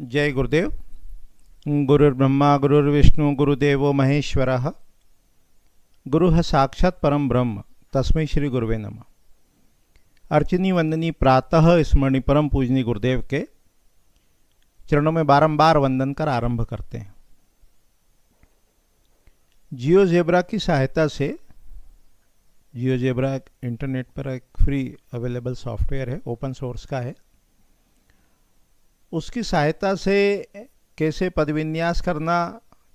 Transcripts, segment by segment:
जय गुरुदेव गुरुर्ब्रह्मा गुरुर्विष्णु गुरुदेव महेश्वर गुरु साक्षात परम ब्रह्म तस्में श्री गुरुवे नम अर्चनी वंदनी प्रातः स्मरणी परम पूजनी गुरुदेव के चरणों में बारंबार वंदन कर आरंभ करते हैं जियो जेब्रा की सहायता से जियो जेब्रा इंटरनेट पर एक फ्री अवेलेबल सॉफ्टवेयर है ओपन सोर्स का है उसकी सहायता से कैसे पदविन्यास करना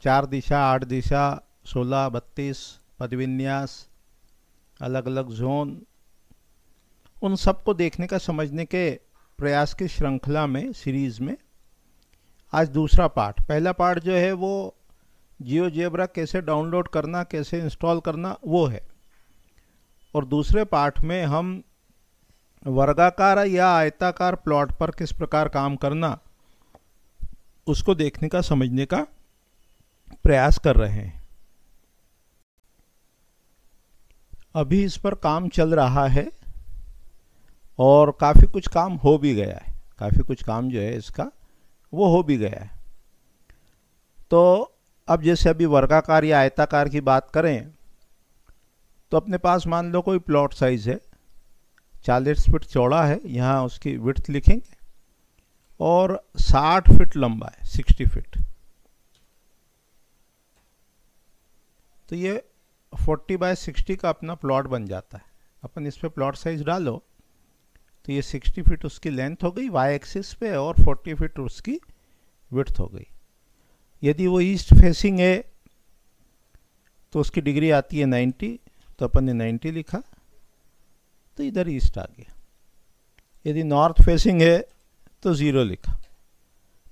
चार दिशा आठ दिशा सोलह बत्तीस पदविन्यास अलग अलग जोन उन सबको देखने का समझने के प्रयास की श्रृंखला में सीरीज़ में आज दूसरा पार्ट पहला पार्ट जो है वो जियो जेबरा कैसे डाउनलोड करना कैसे इंस्टॉल करना वो है और दूसरे पार्ट में हम वर्गाकार या आयताकार प्लॉट पर किस प्रकार काम करना उसको देखने का समझने का प्रयास कर रहे हैं अभी इस पर काम चल रहा है और काफ़ी कुछ काम हो भी गया है काफ़ी कुछ काम जो है इसका वो हो भी गया है तो अब जैसे अभी वर्गाकार या आयताकार की बात करें तो अपने पास मान लो कोई प्लॉट साइज़ है चालीस फिट चौड़ा है यहाँ उसकी विथ लिखेंगे और साठ फिट लंबा है सिक्सटी फिट तो ये फोर्टी बाय सिक्सटी का अपना प्लॉट बन जाता है अपन इस पर प्लॉट साइज डालो तो ये सिक्सटी फिट उसकी लेंथ हो गई वाई एक्सिस पे और फोर्टी फिट उसकी विथ हो गई यदि वो ईस्ट फेसिंग है तो उसकी डिग्री आती है नाइन्टी तो अपन ने नाइन्टी लिखा तो इधर ईस्ट आ गया यदि नॉर्थ फेसिंग है तो ज़ीरो लिखा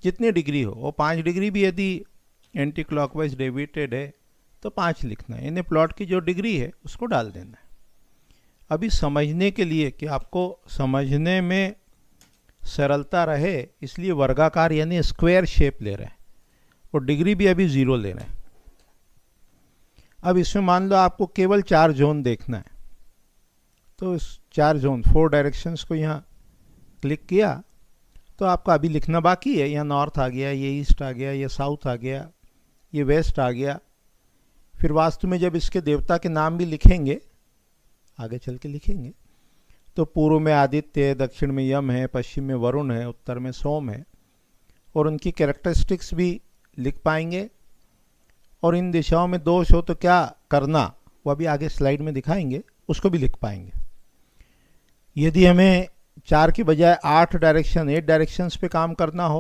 जितनी डिग्री हो वो पाँच डिग्री भी यदि एंटी क्लॉकवाइज डेविटेड है तो पाँच लिखना है यानी प्लॉट की जो डिग्री है उसको डाल देना है अभी समझने के लिए कि आपको समझने में सरलता रहे इसलिए वर्गाकार यानी स्क्वायर शेप ले रहे हैं और डिग्री भी अभी ज़ीरो ले रहे हैं अब इसमें मान लो आपको केवल चार जोन देखना है तो इस चार जोन फोर डायरेक्शंस को यहाँ क्लिक किया तो आपका अभी लिखना बाकी है यहाँ नॉर्थ आ गया ये ईस्ट आ गया ये साउथ आ गया ये वेस्ट आ गया फिर वास्तव में जब इसके देवता के नाम भी लिखेंगे आगे चल के लिखेंगे तो पूर्व में आदित्य है दक्षिण में यम है पश्चिम में वरुण है उत्तर में सोम है और उनकी कैरेक्टरिस्टिक्स भी लिख पाएंगे और इन दिशाओं में दोष हो तो क्या करना वह अभी आगे स्लाइड में दिखाएंगे उसको भी लिख पाएंगे यदि हमें चार की बजाय आठ डायरेक्शन एट डायरेक्शंस पे काम करना हो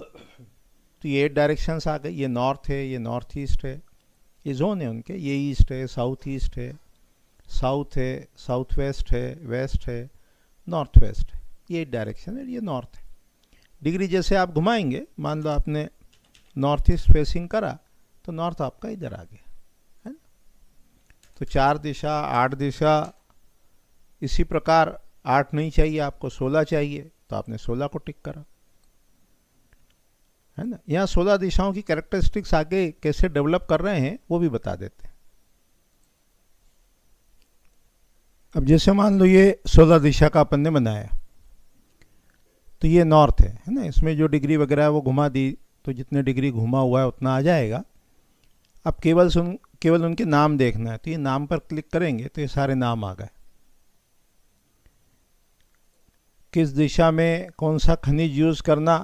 तो ये एट डायरेक्शंस आ गए ये नॉर्थ है ये नॉर्थ ईस्ट है ये जोन है उनके ये ईस्ट है साउथ ईस्ट है साउथ है साउथ वेस्ट है वेस्ट है नॉर्थ वेस्ट है ये एट डायरेक्शन है ये नॉर्थ है डिग्री जैसे आप घुमाएंगे मान लो आपने नॉर्थ ईस्ट फेसिंग करा तो नॉर्थ आपका इधर आ गया है ना तो चार दिशा आठ दिशा इसी प्रकार आठ नहीं चाहिए आपको सोलह चाहिए तो आपने सोलह को टिक करा है ना यहाँ सोलह दिशाओं की कैरेक्टरिस्टिक्स आगे कैसे डेवलप कर रहे हैं वो भी बता देते हैं अब जैसे मान लो ये सोलह दिशा का अपन ने बनाया तो ये नॉर्थ है है ना इसमें जो डिग्री वगैरह है वो घुमा दी तो जितने डिग्री घुमा हुआ है उतना आ जाएगा अब केवल सुन केवल उनके नाम देखना है तो ये नाम पर क्लिक करेंगे तो ये सारे नाम आ गए किस दिशा में कौन सा खनिज यूज़ करना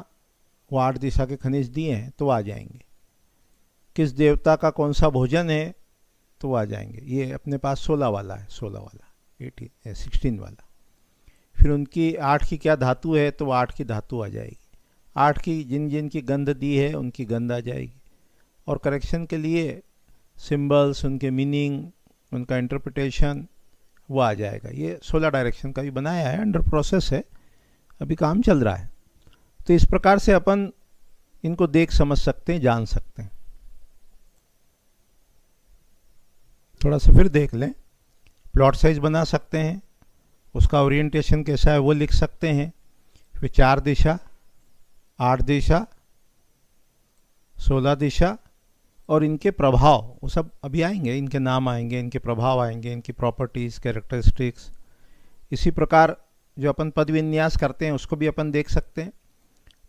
वो आठ दिशा के खनिज दिए हैं तो आ जाएंगे किस देवता का कौन सा भोजन है तो आ जाएंगे ये अपने पास सोलह वाला है सोलह वाला एटीन सिक्सटीन वाला फिर उनकी आठ की क्या धातु है तो आठ की धातु आ जाएगी आठ की जिन जिन की गंध दी है उनकी गंध आ जाएगी और करेक्शन के लिए सिंबल्स उनके मीनिंग उनका इंटरप्रिटेशन वो आ जाएगा ये सोलह डायरेक्शन का भी बनाया है अंडर प्रोसेस है अभी काम चल रहा है तो इस प्रकार से अपन इनको देख समझ सकते हैं जान सकते हैं थोड़ा सा फिर देख लें प्लॉट साइज बना सकते हैं उसका ओरिएंटेशन कैसा है वो लिख सकते हैं फिर चार दिशा आठ दिशा सोलह दिशा और इनके प्रभाव वो सब अभी आएंगे इनके नाम आएंगे इनके प्रभाव आएंगे इनकी प्रॉपर्टीज़ कैरेक्टरिस्टिक्स इसी प्रकार जो अपन पद विन्यास करते हैं उसको भी अपन देख सकते हैं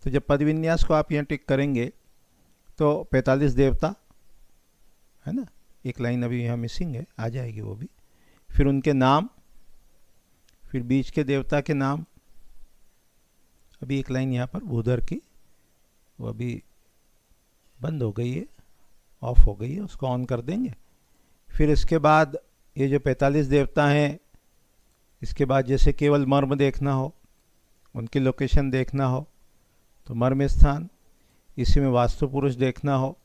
तो जब पद विन्यास को आप यहाँ टिक करेंगे तो 45 देवता है ना एक लाइन अभी यहाँ मिसिंग है आ जाएगी वो भी फिर उनके नाम फिर बीच के देवता के नाम अभी एक लाइन यहाँ पर भूधर की वो अभी बंद हो गई है ऑफ हो गई है उसको ऑन कर देंगे फिर इसके बाद ये जो 45 देवता हैं इसके बाद जैसे केवल मर्म देखना हो उनकी लोकेशन देखना हो तो मर्म स्थान इसी में वास्तु पुरुष देखना हो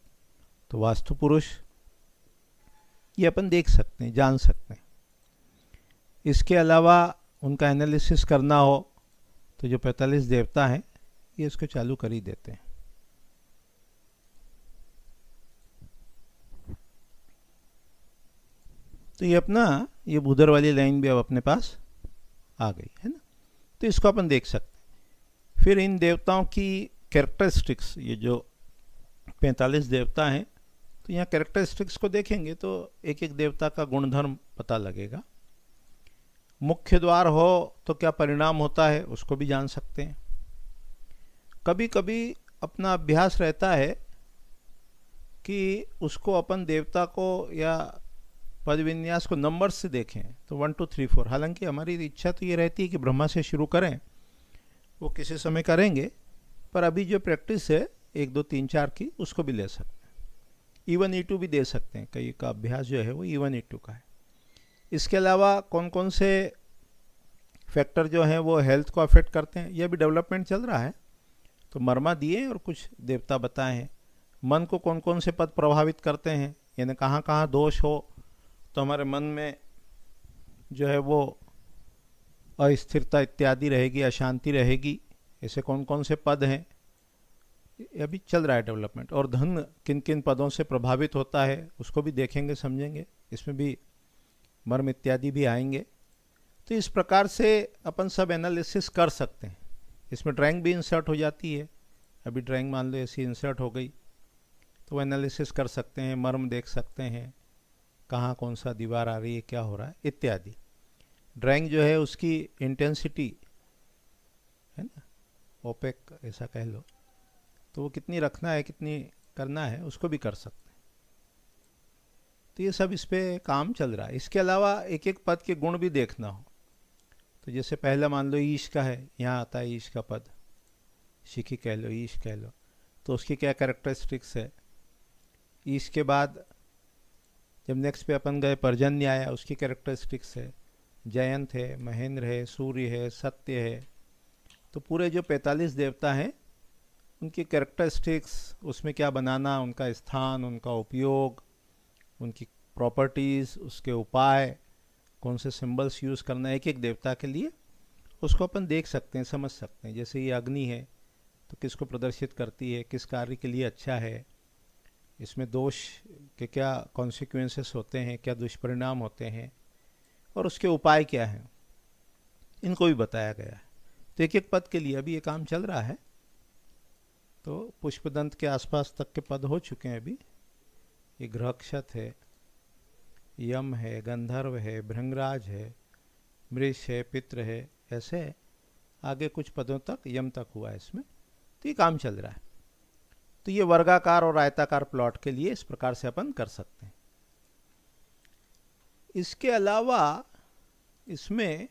तो वास्तु पुरुष ये अपन देख सकते हैं जान सकते हैं इसके अलावा उनका एनालिसिस करना हो तो जो पैंतालीस देवता हैं ये इसको चालू कर ही देते हैं तो ये अपना ये उधर वाली लाइन भी अब अपने पास आ गई है ना तो इसको अपन देख सकते हैं फिर इन देवताओं की कैरेक्टरिस्टिक्स ये जो 45 देवता हैं तो यहाँ कैरेक्टरिस्टिक्स को देखेंगे तो एक एक देवता का गुणधर्म पता लगेगा मुख्य द्वार हो तो क्या परिणाम होता है उसको भी जान सकते हैं कभी कभी अपना अभ्यास रहता है कि उसको अपन देवता को या पद विन्यास को नंबर से देखें तो वन टू थ्री फोर हालांकि हमारी इच्छा तो ये रहती है कि ब्रह्मा से शुरू करें वो किसी समय करेंगे पर अभी जो प्रैक्टिस है एक दो तीन चार की उसको भी ले सकते हैं ईवन ई टू भी दे सकते हैं कई का अभ्यास जो है वो ईवन ई टू का है इसके अलावा कौन कौन से फैक्टर जो हैं वो हेल्थ को अफेक्ट करते हैं यह भी डेवलपमेंट चल रहा है तो मर्मा दिए और कुछ देवता बताए हैं मन को कौन कौन से पद प्रभावित करते हैं यानी कहाँ कहाँ दोष हो तो हमारे मन में जो है वो अस्थिरता इत्यादि रहेगी अशांति रहेगी ऐसे कौन कौन से पद हैं ये अभी चल रहा है डेवलपमेंट और धन किन किन पदों से प्रभावित होता है उसको भी देखेंगे समझेंगे इसमें भी मर्म इत्यादि भी आएंगे तो इस प्रकार से अपन सब एनालिसिस कर सकते हैं इसमें ड्राइंग भी इंसर्ट हो जाती है अभी ड्राइंग मान लो ऐसी इंसर्ट हो गई तो वो एनालिसिस कर सकते हैं मर्म देख सकते हैं कहाँ कौन सा दीवार आ रही है क्या हो रहा है इत्यादि ड्राइंग जो है उसकी इंटेंसिटी है ना ओपेक ऐसा कह लो तो वो कितनी रखना है कितनी करना है उसको भी कर सकते हैं तो ये सब इस पर काम चल रहा है इसके अलावा एक एक पद के गुण भी देखना हो तो जैसे पहला मान लो ईश का है यहाँ आता है ईश का पद शिखी कह लो ईश कह लो तो उसकी क्या करेक्टरिस्टिक्स है ईश के बाद जब नेक्स्ट पे अपन गए पर्जन्य आया उसकी कैरेक्टरिस्टिक्स है जयंत है महेंद्र है सूर्य है सत्य है तो पूरे जो 45 देवता हैं उनकी कैरेक्टरिस्टिक्स उसमें क्या बनाना उनका स्थान उनका उपयोग उनकी प्रॉपर्टीज़ उसके उपाय कौन से सिंबल्स यूज़ करना एक एक देवता के लिए उसको अपन देख सकते हैं समझ सकते हैं जैसे ये अग्नि है तो किसको प्रदर्शित करती है किस कार्य के लिए अच्छा है इसमें दोष के क्या कॉन्सिक्वेंसेस होते हैं क्या दुष्परिणाम होते हैं और उसके उपाय क्या हैं इनको भी बताया गया है तो एक एक पद के लिए अभी ये काम चल रहा है तो पुष्पदंत के आसपास तक के पद हो चुके हैं अभी ये गृहक्षत है यम है गंधर्व है भृंगराज है मृष है पित्र है ऐसे आगे कुछ पदों तक यम तक हुआ है इसमें तो ये काम चल रहा है तो ये वर्गाकार और आयताकार प्लॉट के लिए इस प्रकार से अपन कर सकते हैं इसके अलावा इसमें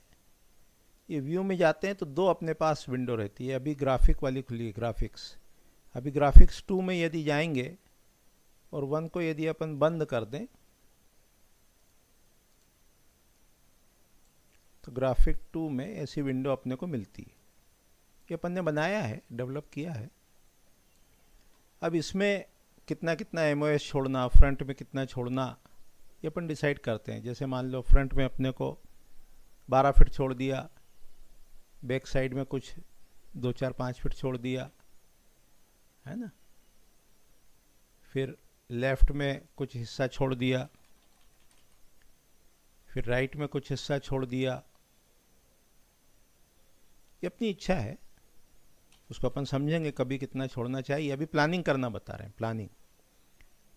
ये व्यू में जाते हैं तो दो अपने पास विंडो रहती है अभी ग्राफिक वाली खुली है ग्राफिक्स अभी ग्राफिक्स टू में यदि जाएंगे और वन को यदि अपन बंद कर दें तो ग्राफिक टू में ऐसी विंडो अपने को मिलती है ये अपन ने बनाया है डेवलप किया है अब इसमें कितना कितना एम छोड़ना फ्रंट में कितना छोड़ना ये अपन डिसाइड करते हैं जैसे मान लो फ्रंट में अपने को 12 फिट छोड़ दिया बैक साइड में कुछ दो चार पाँच फिट छोड़ दिया है ना फिर लेफ्ट में कुछ हिस्सा छोड़ दिया फिर राइट में कुछ हिस्सा छोड़ दिया ये अपनी इच्छा है उसको अपन समझेंगे कभी कितना छोड़ना चाहिए अभी प्लानिंग करना बता रहे हैं प्लानिंग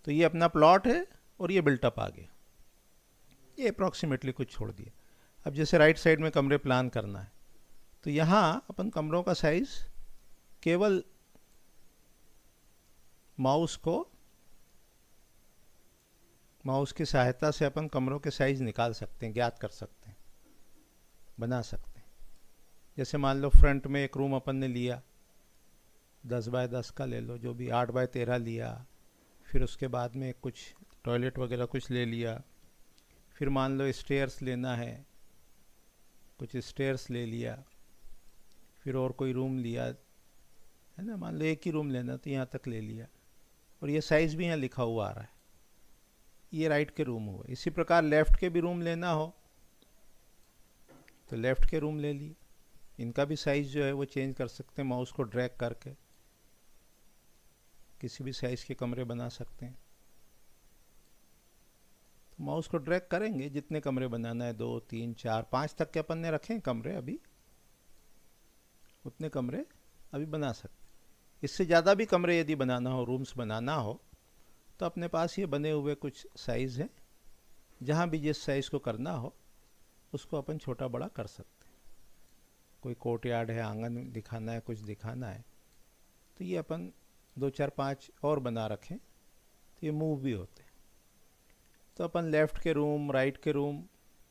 तो ये अपना प्लॉट है और ये बिल्टअप आ गया ये अप्रॉक्सीमेटली कुछ छोड़ दिया अब जैसे राइट साइड में कमरे प्लान करना है तो यहाँ अपन कमरों का साइज़ केवल माउस को माउस की सहायता से अपन कमरों के साइज़ निकाल सकते हैं ज्ञात कर सकते हैं बना सकते हैं जैसे मान लो फ्रंट में एक रूम अपन ने लिया दस बाय दस का ले लो जो भी आठ बाय तेरह लिया फिर उसके बाद में कुछ टॉयलेट वगैरह कुछ ले लिया फिर मान लो स्टेयर्स लेना है कुछ स्टेयर्स ले लिया फिर और कोई रूम लिया है ना मान लो एक ही रूम लेना तो यहाँ तक ले लिया और ये साइज़ भी यहाँ लिखा हुआ आ रहा है ये राइट के रूम हुए इसी प्रकार लेफ़्ट के भी रूम लेना हो तो लेफ़्ट के रूम ले लिए इनका भी साइज़ जो है वो चेंज कर सकते हैं माउस को ड्रैग करके किसी भी साइज़ के कमरे बना सकते हैं तो माउस को ड्रैग करेंगे जितने कमरे बनाना है दो तीन चार पाँच तक के अपन ने रखे कमरे अभी उतने कमरे अभी बना सकते इससे ज़्यादा भी कमरे यदि बनाना हो रूम्स बनाना हो तो अपने पास ये बने हुए कुछ साइज़ हैं जहाँ भी जिस साइज़ को करना हो उसको अपन छोटा बड़ा कर सकते हैं कोई कोर्ट यार्ड है आंगन दिखाना है कुछ दिखाना है तो ये अपन दो चार पाँच और बना रखें तो ये मूव भी होते हैं तो अपन लेफ़्ट के रूम राइट के रूम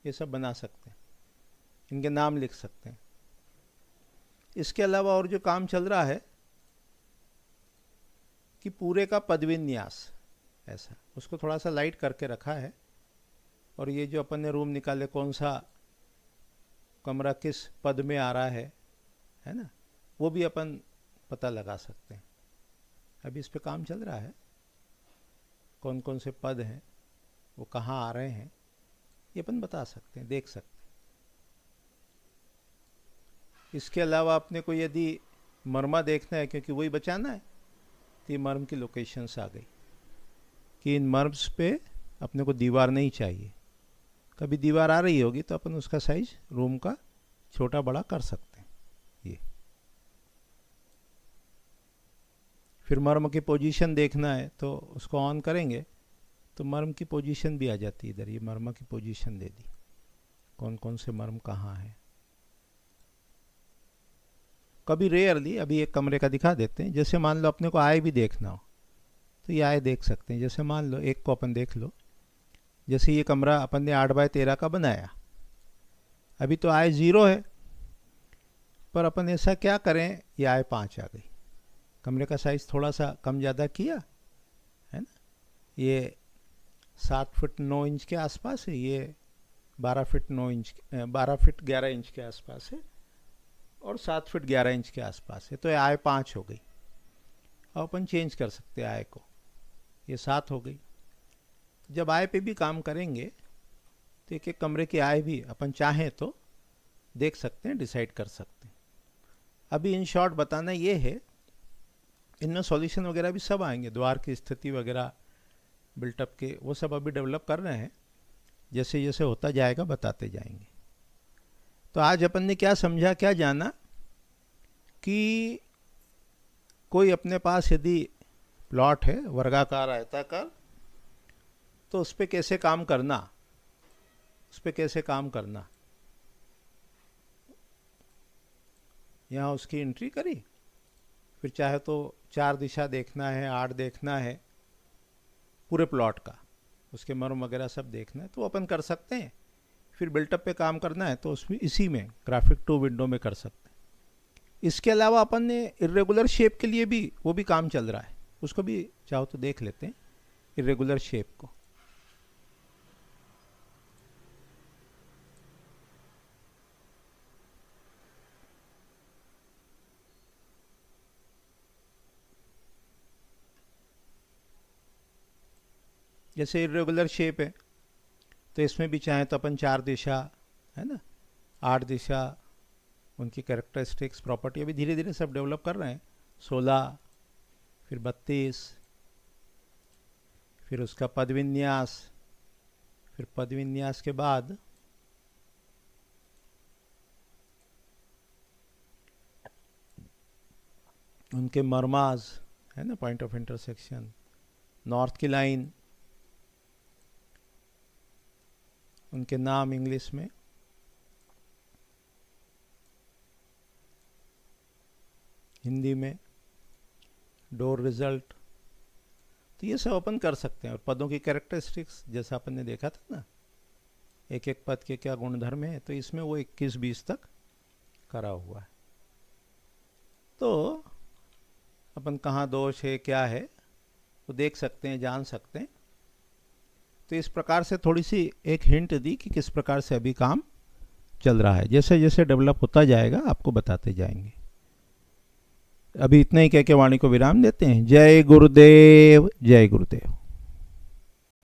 ये सब बना सकते हैं इनके नाम लिख सकते हैं इसके अलावा और जो काम चल रहा है कि पूरे का पदविन्यास ऐसा उसको थोड़ा सा लाइट करके रखा है और ये जो अपन ने रूम निकाले कौन सा कमरा किस पद में आ रहा है है ना वो भी अपन पता लगा सकते हैं अभी इस पर काम चल रहा है कौन कौन से पद हैं वो कहाँ आ रहे हैं ये अपन बता सकते हैं देख सकते हैं इसके अलावा अपने को यदि मरमा देखना है क्योंकि वही बचाना है तो ये मर्म की लोकेशंस आ गई कि इन मर्म्स पे अपने को दीवार नहीं चाहिए कभी दीवार आ रही होगी तो अपन उसका साइज रूम का छोटा बड़ा कर सकते हैं ये फिर मर्म की पोजीशन देखना है तो उसको ऑन करेंगे तो मर्म की पोजीशन भी आ जाती है इधर ये मर्म की पोजीशन दे दी कौन कौन से मर्म कहाँ है कभी रेयरली अभी एक कमरे का दिखा देते हैं जैसे मान लो अपने को आय भी देखना हो तो ये आय देख सकते हैं जैसे मान लो एक को अपन देख लो जैसे ये कमरा अपन ने आठ बाय तेरह का बनाया अभी तो आय ज़ीरो है पर अपन ऐसा क्या करें ये आय पाँच आ गई कमरे का साइज़ थोड़ा सा कम ज़्यादा किया है ना ये सात फिट नौ इंच के आसपास है ये बारह फिट नौ इंच बारह फिट ग्यारह इंच के आसपास है और सात फिट ग्यारह इंच के आसपास है तो ये आय पाँच हो गई और अपन चेंज कर सकते आय को ये सात हो गई जब आय पे भी काम करेंगे तो एक एक कमरे की आय भी अपन चाहें तो देख सकते हैं डिसाइड कर सकते हैं अभी इन शॉर्ट बताना ये है इनमें सॉल्यूशन वगैरह भी सब आएंगे द्वार की स्थिति वगैरह बिल्टअप के वो सब अभी डेवलप कर रहे हैं जैसे जैसे होता जाएगा बताते जाएंगे तो आज अपन ने क्या समझा क्या जाना कि कोई अपने पास यदि प्लॉट है वर्गाकार आयताकार तो उस पर कैसे काम करना उस पर कैसे काम करना यहाँ उसकी एंट्री करी फिर चाहे तो चार दिशा देखना है आठ देखना है पूरे प्लॉट का उसके मरम वगैरह सब देखना है तो अपन कर सकते हैं फिर बिल्टअप पे काम करना है तो उसमें इसी में ग्राफिक टू विंडो में कर सकते हैं इसके अलावा अपन ने इरेगुलर शेप के लिए भी वो भी काम चल रहा है उसको भी चाहो तो देख लेते हैं इरेगुलर शेप को जैसे इरेगुलर शेप है तो इसमें भी चाहें तो अपन चार दिशा है ना आठ दिशा उनकी करेक्टरिस्टिक्स प्रॉपर्टी अभी धीरे धीरे सब डेवलप कर रहे हैं सोलह फिर बत्तीस फिर उसका पदविन्यास फिर पदविन्यास के बाद उनके मरमाज है ना पॉइंट ऑफ इंटरसेक्शन नॉर्थ की लाइन उनके नाम इंग्लिश में हिंदी में डोर रिजल्ट तो ये सब अपन कर सकते हैं और पदों की कैरेक्टरिस्टिक्स जैसा अपन ने देखा था ना एक एक पद के क्या गुणधर्म है तो इसमें वो 21 बीस तक करा हुआ है तो अपन कहाँ दोष है क्या है वो देख सकते हैं जान सकते हैं तो इस प्रकार से थोड़ी सी एक हिंट दी कि किस प्रकार से अभी काम चल रहा है जैसे जैसे डेवलप होता जाएगा आपको बताते जाएंगे अभी इतना ही कह के वाणी को विराम देते हैं जय गुरुदेव जय गुरुदेव